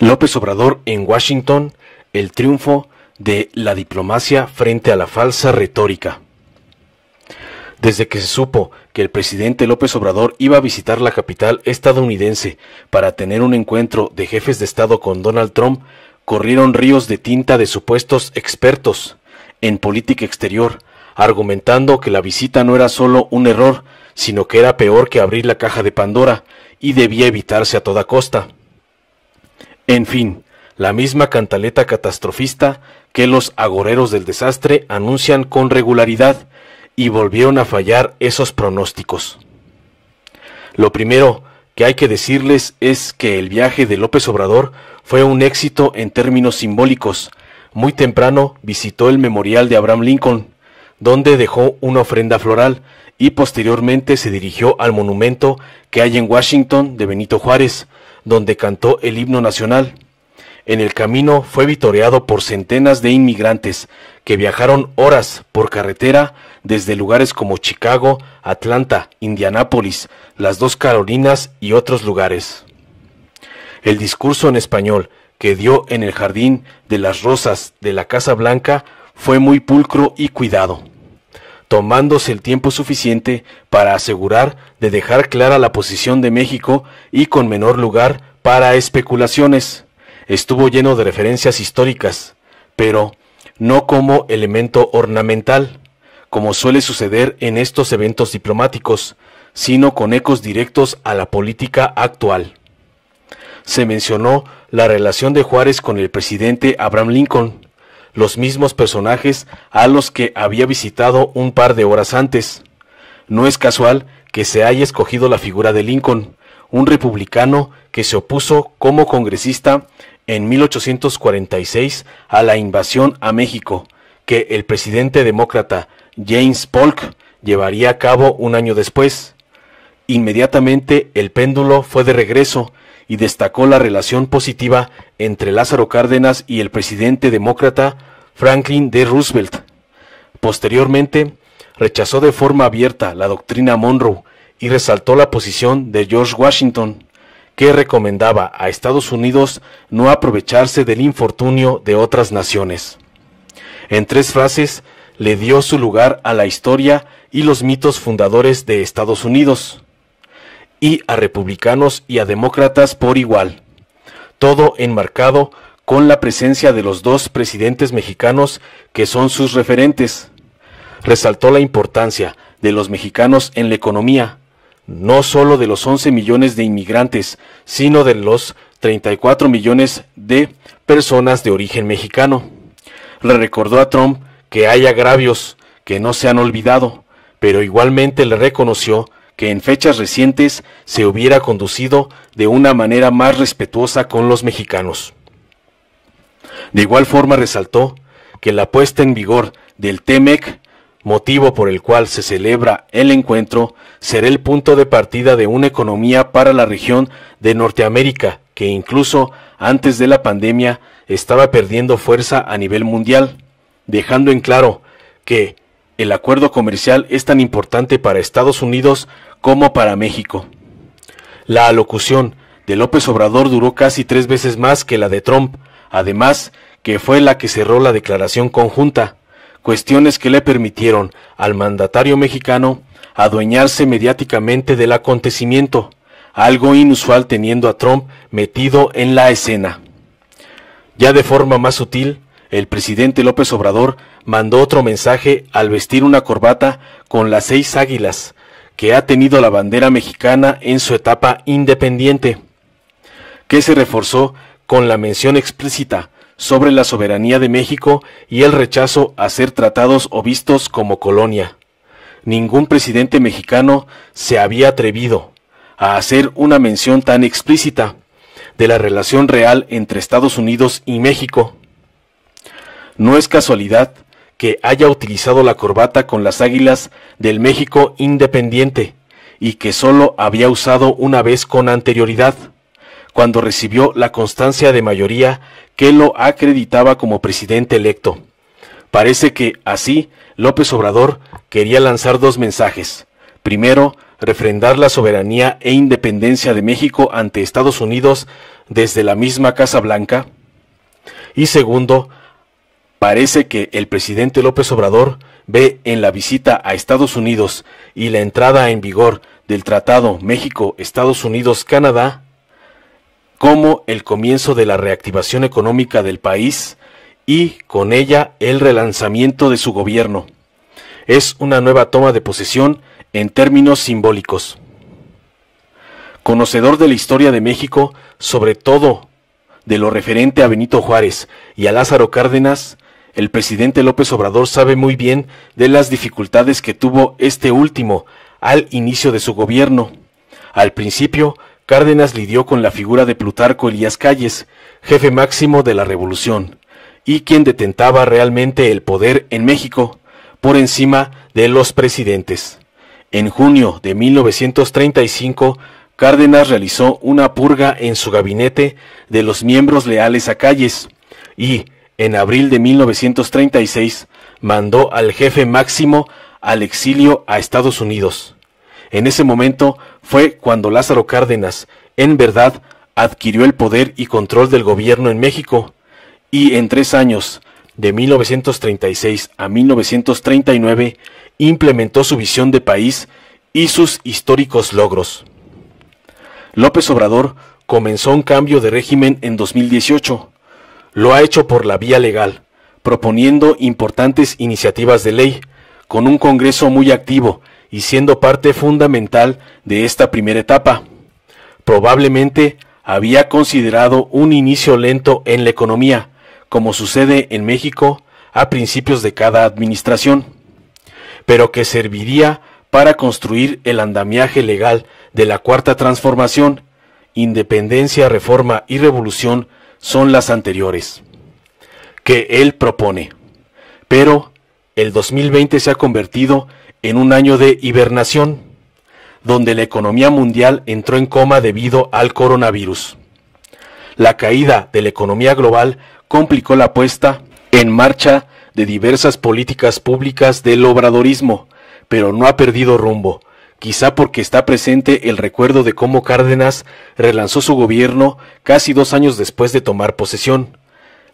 López Obrador en Washington, el triunfo de la diplomacia frente a la falsa retórica. Desde que se supo que el presidente López Obrador iba a visitar la capital estadounidense para tener un encuentro de jefes de Estado con Donald Trump, corrieron ríos de tinta de supuestos expertos en política exterior, argumentando que la visita no era solo un error, sino que era peor que abrir la caja de Pandora y debía evitarse a toda costa. En fin, la misma cantaleta catastrofista que los agoreros del desastre anuncian con regularidad y volvieron a fallar esos pronósticos. Lo primero que hay que decirles es que el viaje de López Obrador fue un éxito en términos simbólicos. Muy temprano visitó el memorial de Abraham Lincoln, donde dejó una ofrenda floral y posteriormente se dirigió al monumento que hay en Washington de Benito Juárez, donde cantó el himno nacional. En el camino fue vitoreado por centenas de inmigrantes que viajaron horas por carretera desde lugares como Chicago, Atlanta, Indianápolis, las dos Carolinas y otros lugares. El discurso en español que dio en el Jardín de las Rosas de la Casa Blanca fue muy pulcro y cuidado tomándose el tiempo suficiente para asegurar de dejar clara la posición de México y con menor lugar para especulaciones. Estuvo lleno de referencias históricas, pero no como elemento ornamental, como suele suceder en estos eventos diplomáticos, sino con ecos directos a la política actual. Se mencionó la relación de Juárez con el presidente Abraham Lincoln, los mismos personajes a los que había visitado un par de horas antes. No es casual que se haya escogido la figura de Lincoln, un republicano que se opuso como congresista en 1846 a la invasión a México, que el presidente demócrata James Polk llevaría a cabo un año después. Inmediatamente el péndulo fue de regreso y destacó la relación positiva entre Lázaro Cárdenas y el presidente demócrata Franklin D. Roosevelt. Posteriormente, rechazó de forma abierta la doctrina Monroe y resaltó la posición de George Washington, que recomendaba a Estados Unidos no aprovecharse del infortunio de otras naciones. En tres frases, le dio su lugar a la historia y los mitos fundadores de Estados Unidos y a republicanos y a demócratas por igual, todo enmarcado con la presencia de los dos presidentes mexicanos que son sus referentes. Resaltó la importancia de los mexicanos en la economía, no sólo de los 11 millones de inmigrantes, sino de los 34 millones de personas de origen mexicano. Le recordó a Trump que hay agravios que no se han olvidado, pero igualmente le reconoció que en fechas recientes se hubiera conducido de una manera más respetuosa con los mexicanos. De igual forma resaltó que la puesta en vigor del TEMEC, motivo por el cual se celebra el encuentro, será el punto de partida de una economía para la región de Norteamérica que incluso antes de la pandemia estaba perdiendo fuerza a nivel mundial, dejando en claro que el acuerdo comercial es tan importante para Estados Unidos como para México. La alocución de López Obrador duró casi tres veces más que la de Trump, además que fue la que cerró la declaración conjunta, cuestiones que le permitieron al mandatario mexicano adueñarse mediáticamente del acontecimiento, algo inusual teniendo a Trump metido en la escena. Ya de forma más sutil, el presidente López Obrador mandó otro mensaje al vestir una corbata con las seis águilas que ha tenido la bandera mexicana en su etapa independiente, que se reforzó con la mención explícita sobre la soberanía de México y el rechazo a ser tratados o vistos como colonia. Ningún presidente mexicano se había atrevido a hacer una mención tan explícita de la relación real entre Estados Unidos y México. No es casualidad que haya utilizado la corbata con las águilas del México Independiente y que sólo había usado una vez con anterioridad, cuando recibió la constancia de mayoría que lo acreditaba como presidente electo. Parece que así López Obrador quería lanzar dos mensajes. Primero, refrendar la soberanía e independencia de México ante Estados Unidos desde la misma Casa Blanca. Y segundo, Parece que el presidente López Obrador ve en la visita a Estados Unidos y la entrada en vigor del Tratado México-Estados Unidos-Canadá como el comienzo de la reactivación económica del país y con ella el relanzamiento de su gobierno. Es una nueva toma de posesión en términos simbólicos. Conocedor de la historia de México, sobre todo de lo referente a Benito Juárez y a Lázaro Cárdenas, el presidente López Obrador sabe muy bien de las dificultades que tuvo este último al inicio de su gobierno. Al principio, Cárdenas lidió con la figura de Plutarco Elías Calles, jefe máximo de la revolución, y quien detentaba realmente el poder en México, por encima de los presidentes. En junio de 1935, Cárdenas realizó una purga en su gabinete de los miembros leales a Calles, y en abril de 1936 mandó al jefe máximo al exilio a Estados Unidos. En ese momento fue cuando Lázaro Cárdenas, en verdad, adquirió el poder y control del gobierno en México, y en tres años, de 1936 a 1939, implementó su visión de país y sus históricos logros. López Obrador comenzó un cambio de régimen en 2018, lo ha hecho por la vía legal, proponiendo importantes iniciativas de ley, con un Congreso muy activo y siendo parte fundamental de esta primera etapa. Probablemente había considerado un inicio lento en la economía, como sucede en México a principios de cada administración, pero que serviría para construir el andamiaje legal de la cuarta transformación, independencia, reforma y revolución son las anteriores, que él propone. Pero el 2020 se ha convertido en un año de hibernación, donde la economía mundial entró en coma debido al coronavirus. La caída de la economía global complicó la puesta en marcha de diversas políticas públicas del obradorismo, pero no ha perdido rumbo, quizá porque está presente el recuerdo de cómo Cárdenas relanzó su gobierno casi dos años después de tomar posesión.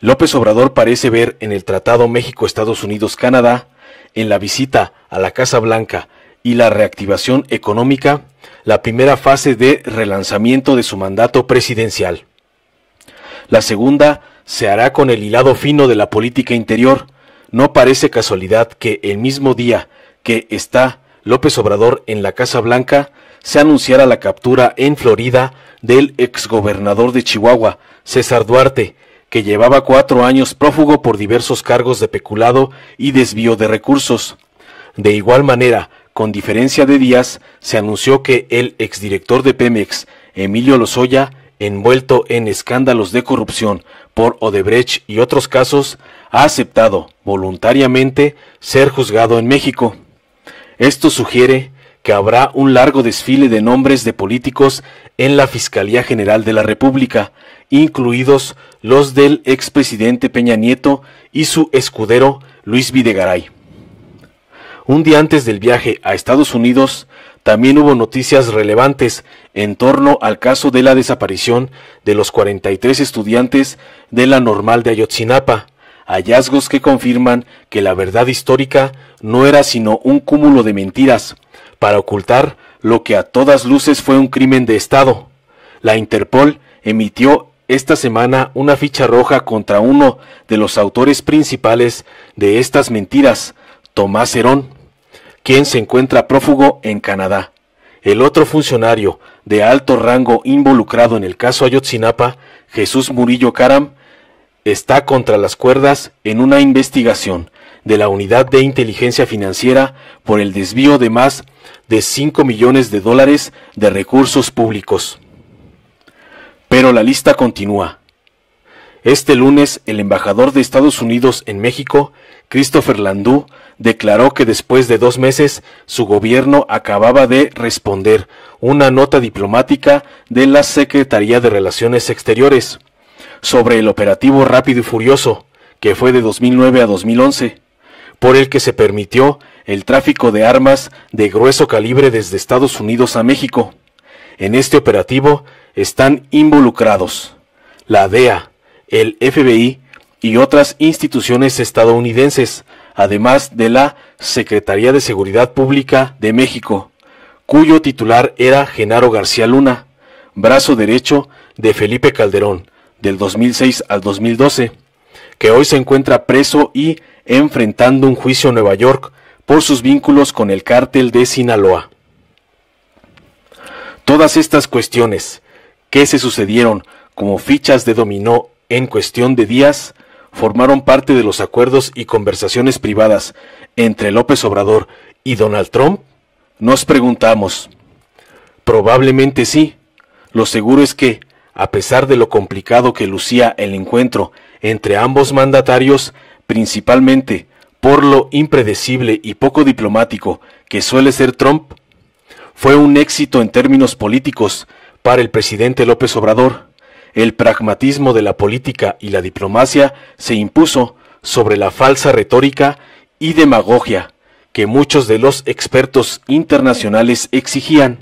López Obrador parece ver en el Tratado México-Estados Unidos-Canadá, en la visita a la Casa Blanca y la reactivación económica, la primera fase de relanzamiento de su mandato presidencial. La segunda se hará con el hilado fino de la política interior. No parece casualidad que el mismo día que está López Obrador en la Casa Blanca se anunciara la captura en Florida del exgobernador de Chihuahua, César Duarte, que llevaba cuatro años prófugo por diversos cargos de peculado y desvío de recursos. De igual manera, con diferencia de días, se anunció que el exdirector de Pemex, Emilio Lozoya, envuelto en escándalos de corrupción por Odebrecht y otros casos, ha aceptado voluntariamente ser juzgado en México. Esto sugiere que habrá un largo desfile de nombres de políticos en la Fiscalía General de la República, incluidos los del expresidente Peña Nieto y su escudero Luis Videgaray. Un día antes del viaje a Estados Unidos, también hubo noticias relevantes en torno al caso de la desaparición de los 43 estudiantes de la normal de Ayotzinapa, hallazgos que confirman que la verdad histórica no era sino un cúmulo de mentiras para ocultar lo que a todas luces fue un crimen de Estado. La Interpol emitió esta semana una ficha roja contra uno de los autores principales de estas mentiras, Tomás Herón, quien se encuentra prófugo en Canadá. El otro funcionario de alto rango involucrado en el caso Ayotzinapa, Jesús Murillo Caram, está contra las cuerdas en una investigación de la Unidad de Inteligencia Financiera por el desvío de más de 5 millones de dólares de recursos públicos. Pero la lista continúa. Este lunes, el embajador de Estados Unidos en México, Christopher Landú, declaró que después de dos meses su gobierno acababa de responder una nota diplomática de la Secretaría de Relaciones Exteriores sobre el operativo Rápido y Furioso, que fue de 2009 a 2011, por el que se permitió el tráfico de armas de grueso calibre desde Estados Unidos a México. En este operativo están involucrados la DEA, el FBI y otras instituciones estadounidenses, además de la Secretaría de Seguridad Pública de México, cuyo titular era Genaro García Luna, brazo derecho de Felipe Calderón, del 2006 al 2012, que hoy se encuentra preso y enfrentando un juicio en Nueva York por sus vínculos con el cártel de Sinaloa. Todas estas cuestiones, que se sucedieron como fichas de dominó en cuestión de días, formaron parte de los acuerdos y conversaciones privadas entre López Obrador y Donald Trump? Nos preguntamos. Probablemente sí. Lo seguro es que a pesar de lo complicado que lucía el encuentro entre ambos mandatarios, principalmente por lo impredecible y poco diplomático que suele ser Trump, fue un éxito en términos políticos para el presidente López Obrador. El pragmatismo de la política y la diplomacia se impuso sobre la falsa retórica y demagogia que muchos de los expertos internacionales exigían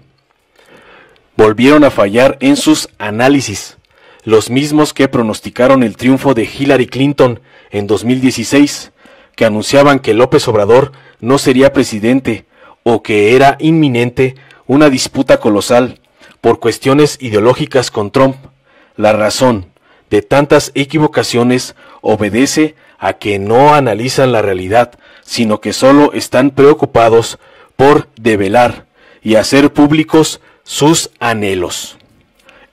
volvieron a fallar en sus análisis, los mismos que pronosticaron el triunfo de Hillary Clinton en 2016, que anunciaban que López Obrador no sería presidente o que era inminente una disputa colosal por cuestiones ideológicas con Trump. La razón de tantas equivocaciones obedece a que no analizan la realidad, sino que solo están preocupados por develar y hacer públicos sus anhelos.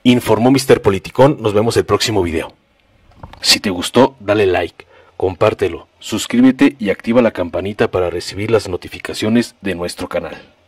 Informó Mr. Politicón, nos vemos el próximo video. Si te gustó, dale like, compártelo, suscríbete y activa la campanita para recibir las notificaciones de nuestro canal.